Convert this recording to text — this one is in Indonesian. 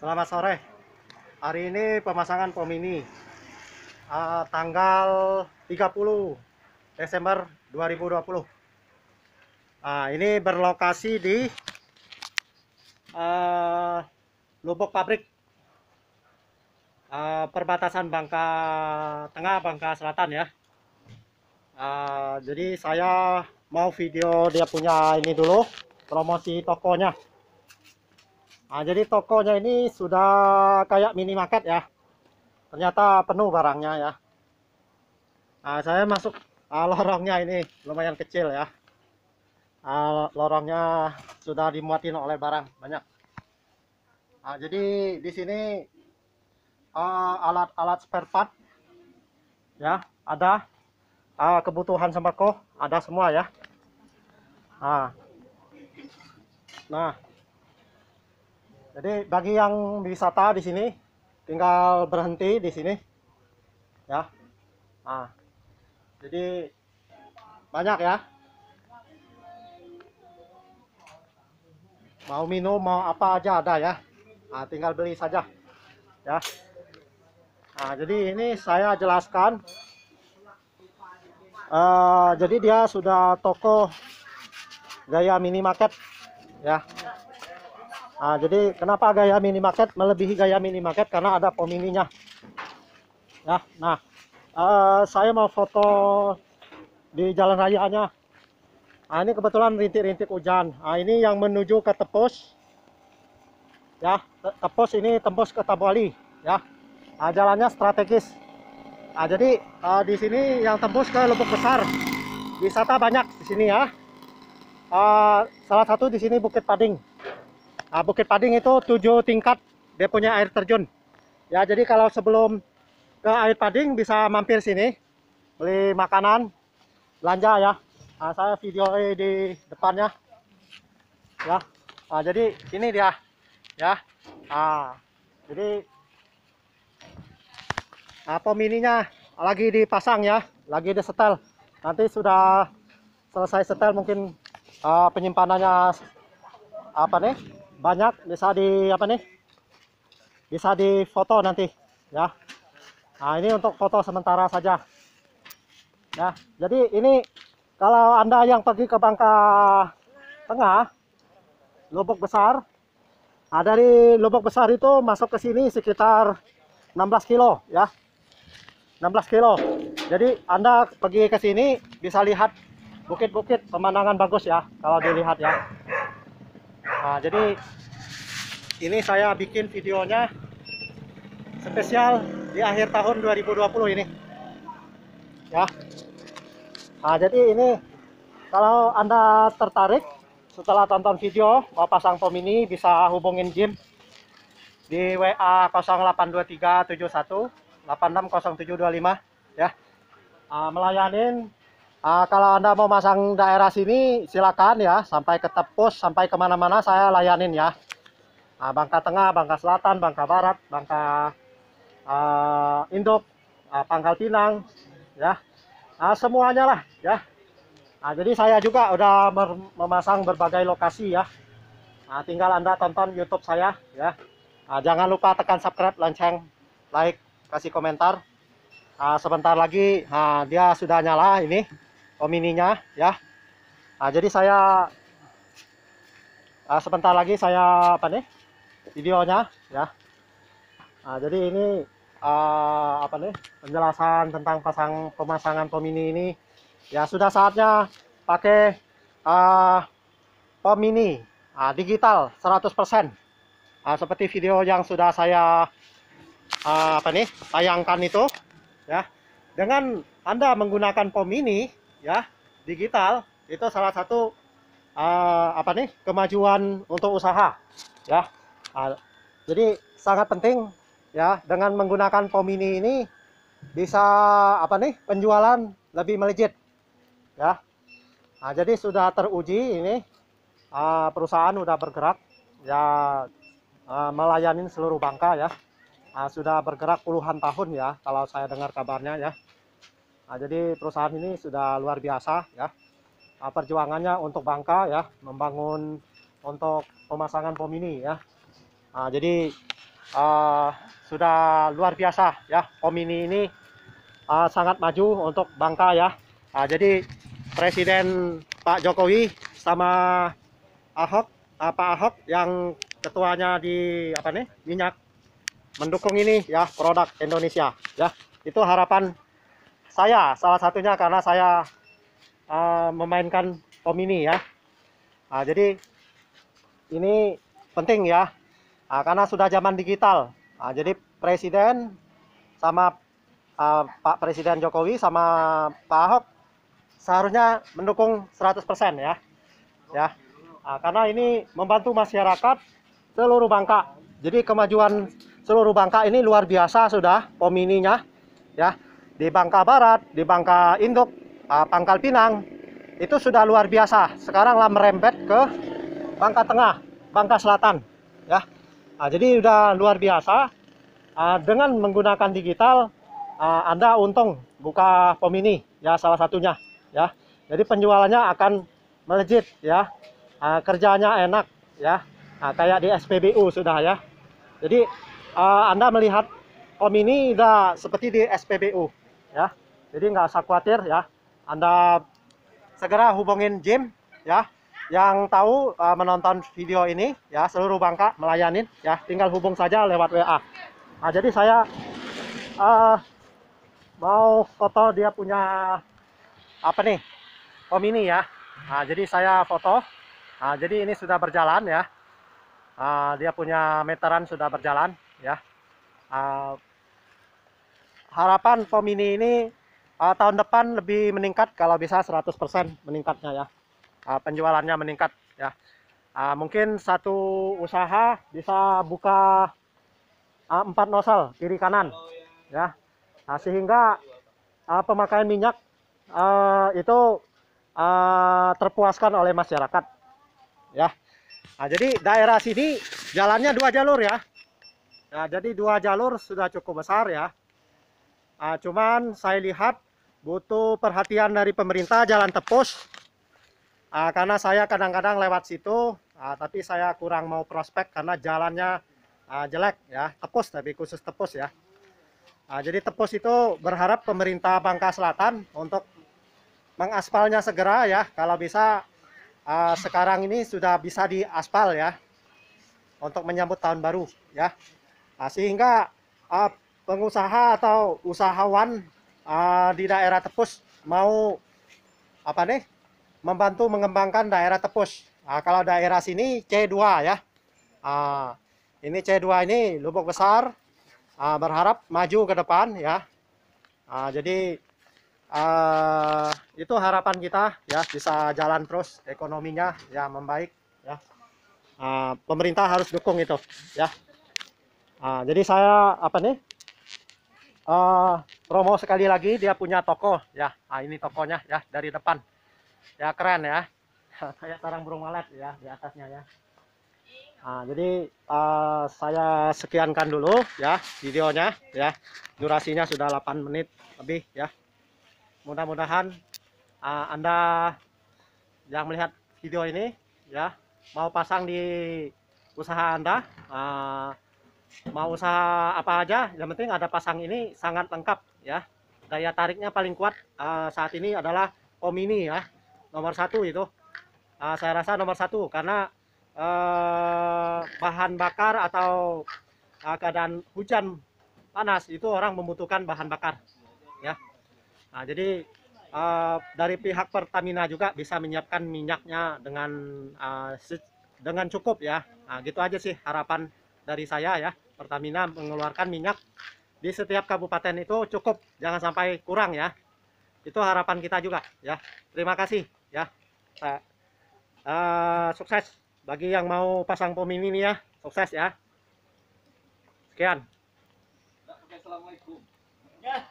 Selamat sore. Hari ini pemasangan pom ini uh, tanggal 30 Desember 2020. Uh, nah, ini berlokasi di uh, Lubuk Pabrik uh, perbatasan Bangka Tengah Bangka Selatan ya. Uh, jadi saya mau video dia punya ini dulu promosi tokonya. Nah, jadi tokonya ini sudah kayak minimarket ya. Ternyata penuh barangnya ya. Nah, saya masuk uh, lorongnya ini lumayan kecil ya. Uh, lorongnya sudah dimuatin oleh barang banyak. Nah, jadi di sini alat-alat ah, uh, spare part ya ada uh, kebutuhan sembako ada semua ya. Nah, nah jadi bagi yang wisata di sini tinggal berhenti di sini. Ya. Nah. Jadi banyak ya. Mau minum mau apa aja ada ya. Nah, tinggal beli saja. Ya. Nah, jadi ini saya jelaskan Uh, jadi dia sudah toko gaya minimarket ya Nah, jadi kenapa gaya minimarket melebihi gaya minimarket karena ada pomininya. Ya, nah uh, saya mau foto di jalan rayanya. Nah, ini kebetulan rintik-rintik hujan. Nah, ini yang menuju ke Tepus. Ya, Tepus ini tembus ke Tabuali, ya. Nah, jalannya strategis. Nah, jadi uh, di sini yang tembus ke Lubuk Besar. Wisata banyak di sini ya. Uh, salah satu di sini Bukit Pading. Nah, Bukit Pading itu tujuh tingkat dia punya air terjun. Ya, jadi kalau sebelum ke air Pading bisa mampir sini beli makanan, belanja ya. Nah, saya video di depannya. Ya. Nah, jadi ini dia. Ya. Nah, jadi nah, pomininya lagi dipasang ya, lagi di setel. Nanti sudah selesai setel mungkin uh, penyimpanannya apa nih? banyak bisa di apa nih bisa di foto nanti ya nah ini untuk foto sementara saja ya jadi ini kalau anda yang pergi ke Bangka Tengah lubuk besar nah dari lubuk besar itu masuk ke sini sekitar 16 kilo ya 16 kilo jadi anda pergi ke sini bisa lihat bukit-bukit pemandangan bagus ya kalau dilihat ya nah jadi ini saya bikin videonya spesial di akhir tahun 2020 ini ya nah jadi ini kalau anda tertarik setelah tonton video mau pasang pom ini bisa hubungin Jim di WA 082371 860725 ya uh, melayanin Uh, kalau Anda mau masang daerah sini, silakan ya, sampai ke Tepus, sampai kemana-mana saya layanin ya. Uh, Bangka Tengah, Bangka Selatan, Bangka Barat, Bangka uh, Induk, uh, Pangkal Pinang, ya, uh, semuanya lah, ya. Nah, jadi saya juga udah memasang berbagai lokasi ya. Nah, tinggal Anda tonton YouTube saya ya. Nah, jangan lupa tekan subscribe, lonceng, like, kasih komentar. Nah, sebentar lagi nah, dia sudah nyala ini omininya ya nah, jadi saya uh, sebentar lagi saya apa nih videonya ya nah, jadi ini uh, apa nih penjelasan tentang pasang pemasangan pemini ini ya sudah saatnya pakai uh, ah, pemini uh, digital 100% nah, seperti video yang sudah saya uh, apa nih tayangkan itu ya dengan anda menggunakan pom ini ya digital itu salah satu uh, apa nih kemajuan untuk usaha ya uh, jadi sangat penting ya dengan menggunakan pomini ini bisa apa nih penjualan lebih melejit ya nah, jadi sudah teruji ini uh, perusahaan sudah bergerak ya uh, ah, melayani seluruh bangka ya uh, sudah bergerak puluhan tahun ya kalau saya dengar kabarnya ya Nah, jadi perusahaan ini sudah luar biasa ya. Nah, perjuangannya untuk Bangka ya, membangun untuk pemasangan pom ini ya. Nah, jadi uh, sudah luar biasa ya. Pom ini ini uh, sangat maju untuk Bangka ya. Nah, jadi Presiden Pak Jokowi sama Ahok, uh, Pak Ahok yang ketuanya di apa nih minyak mendukung ini ya produk Indonesia ya itu harapan saya salah satunya karena saya uh, memainkan komini ini ya nah, jadi ini penting ya nah, karena sudah zaman digital nah, jadi presiden sama uh, Pak Presiden Jokowi sama Pak Ahok seharusnya mendukung 100% ya ya nah, karena ini membantu masyarakat seluruh Bangka jadi kemajuan seluruh Bangka ini luar biasa sudah pomininya ya di Bangka Barat, di Bangka Induk, uh, Pangkal Pinang, itu sudah luar biasa. Sekaranglah merembet ke Bangka Tengah, Bangka Selatan, ya. Nah, jadi sudah luar biasa. Uh, dengan menggunakan digital, uh, Anda untung buka ini, ya salah satunya, ya. Jadi penjualannya akan melejit, ya. Uh, kerjanya enak, ya. Uh, kayak di SPBU sudah ya. Jadi uh, Anda melihat Om ini sudah seperti di SPBU ya. Jadi nggak usah khawatir ya. Anda segera hubungin Jim ya. Yang tahu uh, menonton video ini ya seluruh Bangka melayanin ya. Tinggal hubung saja lewat WA. Nah, jadi saya uh, mau foto dia punya apa nih? Om ini ya. Nah, jadi saya foto. Nah, jadi ini sudah berjalan ya. Uh, dia punya meteran sudah berjalan ya. Uh, harapan Tomini ini uh, tahun depan lebih meningkat kalau bisa 100% meningkatnya ya. Uh, penjualannya meningkat ya. Uh, mungkin satu usaha bisa buka empat 4 nosel kiri kanan ya. Nah, sehingga uh, pemakaian minyak uh, itu uh, terpuaskan oleh masyarakat ya. Nah, jadi daerah sini jalannya dua jalur ya. Nah, jadi dua jalur sudah cukup besar ya. Nah, cuman saya lihat butuh perhatian dari pemerintah jalan tepus. Nah, karena saya kadang-kadang lewat situ, nah, tapi saya kurang mau prospek karena jalannya nah, jelek ya, tepus tapi khusus tepus ya. Nah, jadi tepus itu berharap pemerintah Bangka Selatan untuk mengaspalnya segera ya, kalau bisa uh, sekarang ini sudah bisa diaspal ya, untuk menyambut tahun baru ya. Nah, sehingga uh, pengusaha atau usahawan uh, di daerah Tepus mau apa nih membantu mengembangkan daerah Tepus. uh, kalau daerah sini C2 ya. Uh, ini C2 ini lubuk besar uh, berharap maju ke depan ya. Uh, jadi uh, itu harapan kita ya bisa jalan terus ekonominya ya membaik ya. Uh, pemerintah harus dukung itu ya. Uh, jadi saya apa nih uh, eh, promo sekali lagi dia punya toko ya nah, ini tokonya ya dari depan ya keren ya saya sarang burung walet ya di atasnya ya nah, jadi uh, saya sekiankan dulu ya videonya ya durasinya sudah 8 menit lebih ya mudah-mudahan uh, anda yang melihat video ini ya mau pasang di usaha anda uh, mau usaha apa aja yang penting ada pasang ini sangat lengkap ya daya tariknya paling kuat uh, saat ini adalah Omini ya nomor satu itu uh, saya rasa nomor satu karena uh, bahan bakar atau uh, keadaan hujan panas itu orang membutuhkan bahan bakar ya nah jadi uh, dari pihak Pertamina juga bisa menyiapkan minyaknya dengan uh, dengan cukup ya nah, gitu aja sih harapan dari saya ya Pertamina mengeluarkan minyak di setiap kabupaten itu cukup jangan sampai kurang ya itu harapan kita juga ya terima kasih ya uh, sukses bagi yang mau pasang pom ini ya sukses ya sekian Assalamualaikum